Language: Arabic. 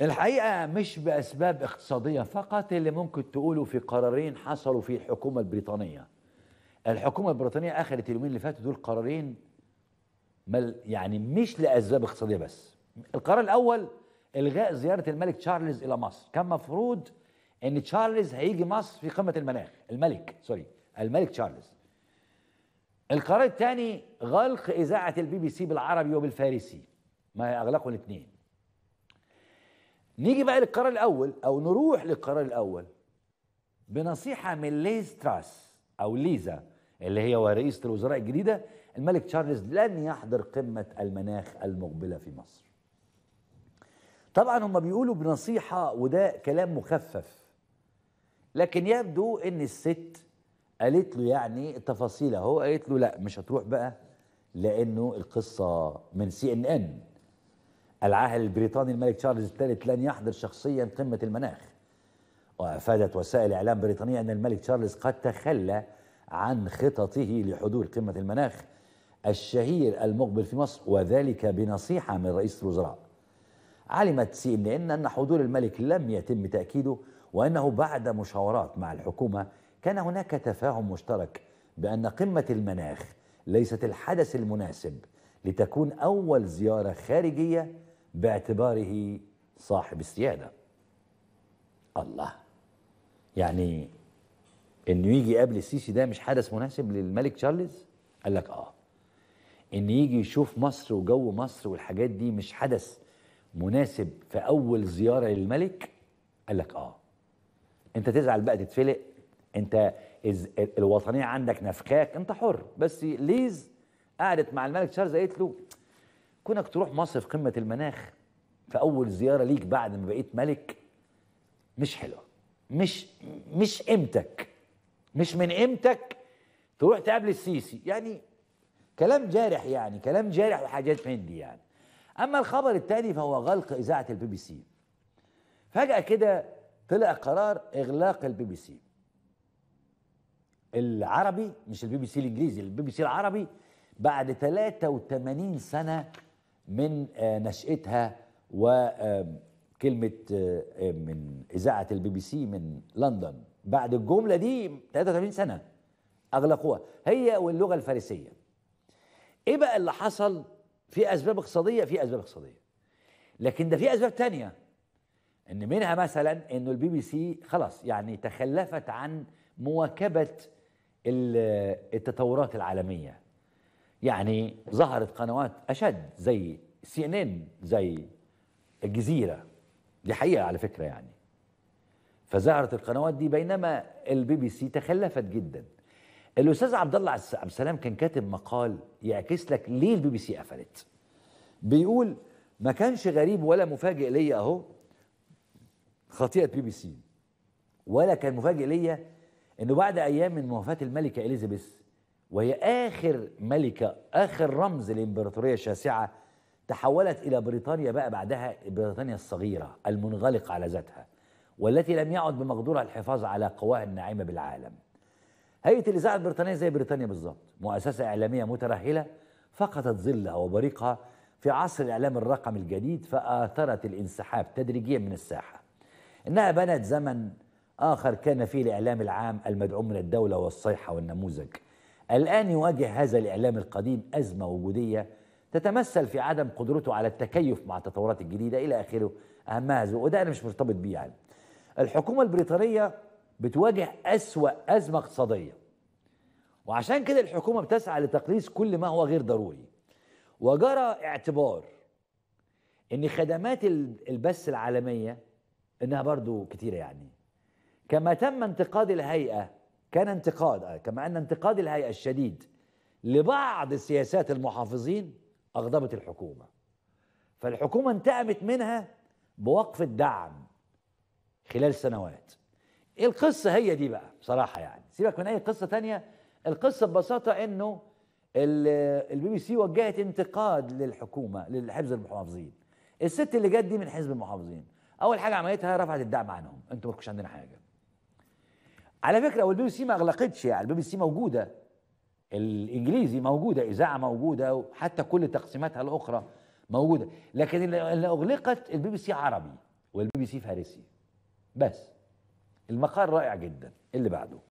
الحقيقة مش بأسباب اقتصادية فقط اللي ممكن تقولوا في قرارين حصلوا في الحكومة البريطانية الحكومة البريطانية أخذت اليومين اللي فاتوا دول قرارين مل يعني مش لأسباب اقتصادية بس القرار الأول إلغاء زيارة الملك تشارلز إلى مصر كان مفروض إن تشارلز هيجي مصر في قمة المناخ الملك سوري الملك تشارلز القرار الثاني غلق إذاعة البي بي سي بالعربي وبالفارسي ما أغلقوا الاثنين نيجي بقى للقرار الاول او نروح للقرار الاول بنصيحه من ليز تراس او ليزا اللي هي رئيسه الوزراء الجديده الملك تشارلز لن يحضر قمه المناخ المقبله في مصر طبعا هم بيقولوا بنصيحه وده كلام مخفف لكن يبدو ان الست قالت له يعني التفاصيل اهو قالت له لا مش هتروح بقى لانه القصه من سي ان ان العاهل البريطاني الملك تشارلز الثالث لن يحضر شخصيا قمة المناخ وأفادت وسائل إعلام بريطانية أن الملك تشارلز قد تخلى عن خططه لحضور قمة المناخ الشهير المقبل في مصر وذلك بنصيحة من رئيس الوزراء علمت سي ان ان ان حضور الملك لم يتم تاكيده وانه بعد مشاورات مع الحكومه كان هناك تفاهم مشترك بان قمه المناخ ليست الحدث المناسب لتكون اول زياره خارجيه باعتباره صاحب السيادة الله يعني انه يجي قبل السيسي ده مش حدث مناسب للملك تشارلز قال لك اه ان يجي يشوف مصر وجو مصر والحاجات دي مش حدث مناسب في اول زياره للملك قال لك اه انت تزعل بقى تتفلق انت إز الوطنيه عندك نفكاك انت حر بس ليز قعدت مع الملك تشارلز قالت له كونك تروح مصر في قمه المناخ في اول زياره ليك بعد ما بقيت ملك مش حلوه مش مش قيمتك مش من قيمتك تروح تقابل السيسي يعني كلام جارح يعني كلام جارح وحاجات هندي يعني اما الخبر الثاني فهو غلق اذاعه البي بي سي فجاه كده طلع قرار اغلاق البي بي سي العربي مش البي بي سي الانجليزي البي بي سي العربي بعد 83 سنه من آه، نشأتها وكلمة آه، من إذاعة البي بي سي من لندن بعد الجملة دي 83 سنة أغلقوها هي واللغة الفارسية إيه بقى اللي حصل في أسباب اقتصادية في أسباب اقتصادية لكن ده في أسباب تانية إن منها مثلا إنه البي بي سي خلاص يعني تخلفت عن مواكبة آه، التطورات العالمية يعني ظهرت قنوات اشد زي سي ان ان زي الجزيره دي حقيقه على فكره يعني فظهرت القنوات دي بينما البي بي سي تخلفت جدا الاستاذ عبد الله عبد السلام كان كاتب مقال يعكس لك ليه البي بي سي قفلت بيقول ما كانش غريب ولا مفاجئ ليا اهو خطيئه بي بي سي ولا كان مفاجئ ليا انه بعد ايام من وفاه الملكه اليزابيث وهي آخر ملكة آخر رمز للإمبراطورية الشاسعة تحولت إلى بريطانيا بقى بعدها بريطانيا الصغيرة المنغلقة على ذاتها والتي لم يعد بمقدورها الحفاظ على قواها الناعمة بالعالم هيئة الإذاعة البريطانية زي بريطانيا بالظبط مؤسسة إعلامية مترهلة فقدت ظلها وبريقها في عصر الإعلام الرقم الجديد فآثرت الانسحاب تدريجيا من الساحة إنها بنت زمن آخر كان فيه الإعلام العام المدعوم من الدولة والصيحة والنموذج الآن يواجه هذا الإعلام القديم أزمة وجودية تتمثل في عدم قدرته على التكيف مع التطورات الجديدة إلى آخره أهمها هذا وده أنا مش مرتبط بيه يعني الحكومة البريطانية بتواجه أسوأ أزمة اقتصادية وعشان كده الحكومة بتسعى لتقليص كل ما هو غير ضروري وجرى اعتبار ان خدمات البث العالمية انها برضو كتيرة يعني كما تم انتقاد الهيئة كان انتقاد آه، كما أن انتقاد الهيئة الشديد لبعض سياسات المحافظين أغضبت الحكومة فالحكومة انتقمت منها بوقف الدعم خلال سنوات القصة هي دي بقى بصراحة يعني سيبك من أي قصة تانية القصة ببساطة أنه البي بي سي وجهت انتقاد للحكومة للحزب المحافظين الست اللي جت دي من حزب المحافظين أول حاجة عملتها رفعت الدعم عنهم أنتوا ما عندنا حاجة على فكره والبي بي سي ما اغلقتش يعني البي بي سي موجوده الانجليزي موجوده اذاعه موجوده وحتى كل تقسيماتها الاخرى موجوده لكن اللي اغلقت البي بي سي عربي والبي بي سي فارسي بس المقال رائع جدا اللي بعده